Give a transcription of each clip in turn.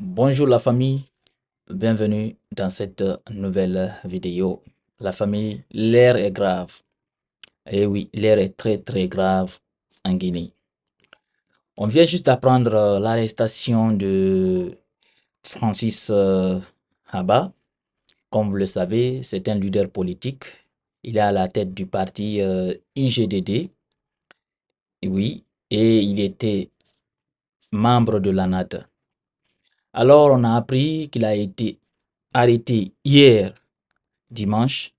Bonjour la famille, bienvenue dans cette nouvelle vidéo. La famille, l'air est grave. Et eh oui, l'air est très très grave en Guinée. On vient juste d'apprendre euh, l'arrestation de Francis Haba. Euh, Comme vous le savez, c'est un leader politique. Il est à la tête du parti euh, IGDD. Et eh oui, et il était membre de la alors on a appris qu'il a été arrêté hier dimanche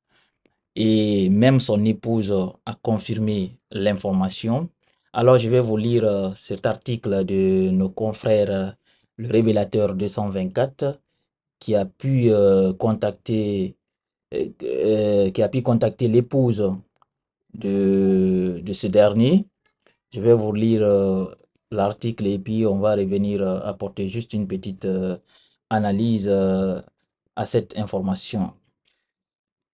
et même son épouse a confirmé l'information. Alors je vais vous lire euh, cet article de nos confrères euh, Le Révélateur 224 qui a pu euh, contacter qui a pu contacter l'épouse de, ce dernier. Je vais vous lire l'article et puis on va revenir euh, apporter juste une petite euh, analyse euh, à cette information.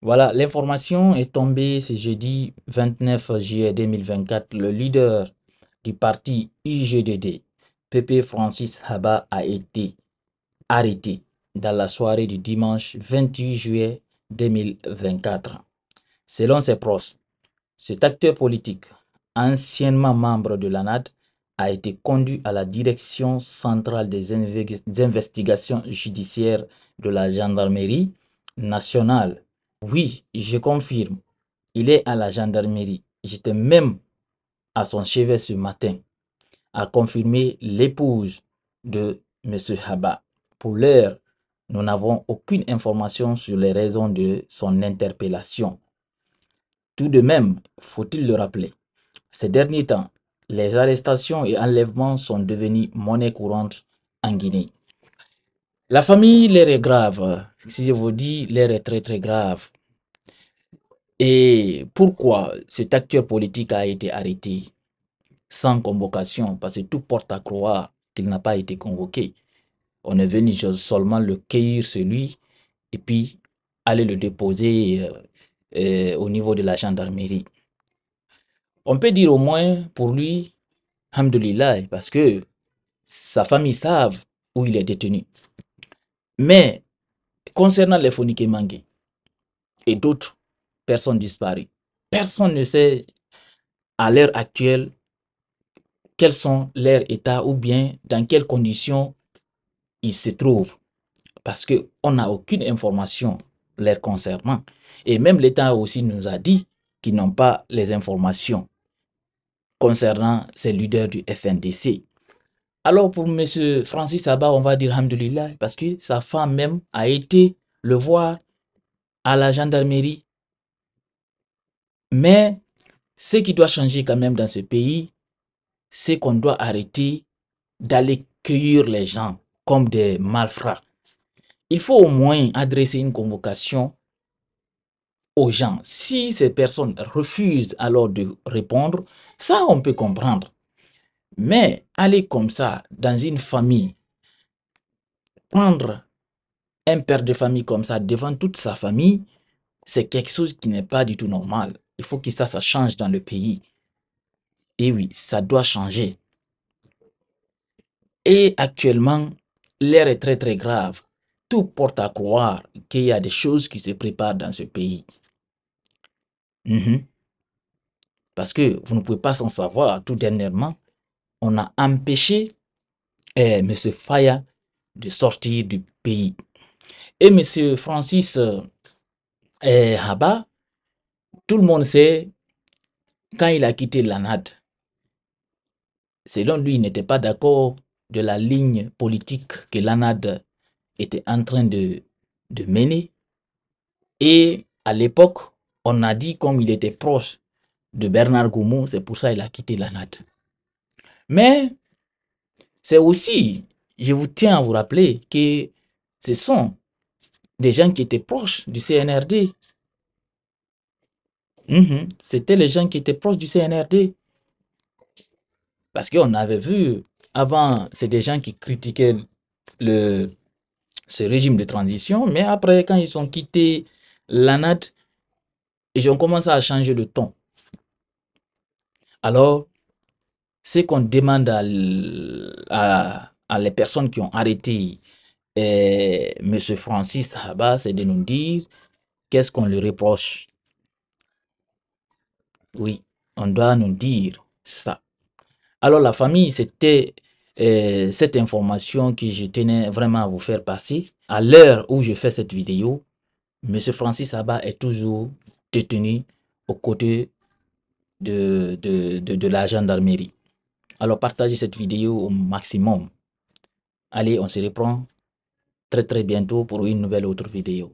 Voilà, l'information est tombée ce jeudi 29 juillet 2024. Le leader du parti IGDD, pp Francis Haba, a été arrêté dans la soirée du dimanche 28 juillet 2024. Selon ses proches, cet acteur politique, anciennement membre de l'ANAD, a été conduit à la Direction centrale des investigations judiciaires de la Gendarmerie nationale. Oui, je confirme, il est à la gendarmerie. J'étais même à son chevet ce matin, a confirmé l'épouse de M. Haba. Pour l'heure, nous n'avons aucune information sur les raisons de son interpellation. Tout de même, faut-il le rappeler, ces derniers temps, les arrestations et enlèvements sont devenus monnaie courante en Guinée. La famille, l'air est grave. Si je vous dis, l'air est très très grave. Et pourquoi cet acteur politique a été arrêté sans convocation Parce que tout porte à croire qu'il n'a pas été convoqué. On est venu seulement le cueillir celui et puis aller le déposer euh, euh, au niveau de la gendarmerie on peut dire au moins pour lui, Hamdulillah, parce que sa famille savent où il est détenu. Mais concernant les Foniké et d'autres personnes disparues, personne ne sait à l'heure actuelle quels sont leurs états ou bien dans quelles conditions ils se trouvent. Parce qu'on n'a aucune information leur concernant. Et même l'État aussi nous a dit qu'ils n'ont pas les informations concernant ces leaders du FNDC. Alors pour M. Francis Abba, on va dire Hamdulillah, parce que sa femme même a été le voir à la gendarmerie. Mais ce qui doit changer quand même dans ce pays, c'est qu'on doit arrêter d'aller cueillir les gens comme des malfrats. Il faut au moins adresser une convocation aux gens. Si ces personnes refusent alors de répondre, ça on peut comprendre. Mais aller comme ça dans une famille, prendre un père de famille comme ça devant toute sa famille, c'est quelque chose qui n'est pas du tout normal. Il faut que ça, ça change dans le pays. Et oui, ça doit changer. Et actuellement, l'air est très très grave. Tout porte à croire qu'il y a des choses qui se préparent dans ce pays. Mhm. Parce que vous ne pouvez pas s'en savoir, tout dernièrement, on a empêché eh, M. Faya de sortir du pays. Et M. Francis eh, tout le monde sait, quand il a quitté l'ANAD, selon lui, il n'était pas d'accord de la ligne politique que l'ANAD était en train de, de mener. Et à l'époque, on a dit comme il était proche de Bernard Goumou, c'est pour ça qu'il a quitté la NAT. Mais c'est aussi, je vous tiens à vous rappeler que ce sont des gens qui étaient proches du CNRD. Mhm, c'était les gens qui étaient proches du CNRD. Parce qu'on avait vu, avant, c'est des gens qui critiquaient le, ce régime de transition, mais après, quand ils ont quitté la NAT, et j'ai commencé à changer de ton. Alors, ce qu'on demande à, les personnes qui ont arrêté eh, M. Francis Abba, c'est de nous dire qu'est-ce qu'on lui reproche. Oui, on doit nous dire ça. Alors la famille, c'était eh, cette information que je tenais vraiment à vous faire passer. À l'heure où je fais cette vidéo, M. Francis Abba est toujours détenus aux côtés de, de, de la gendarmerie. Alors partagez cette vidéo au maximum. Allez, on se reprend très très bientôt pour une nouvelle autre vidéo.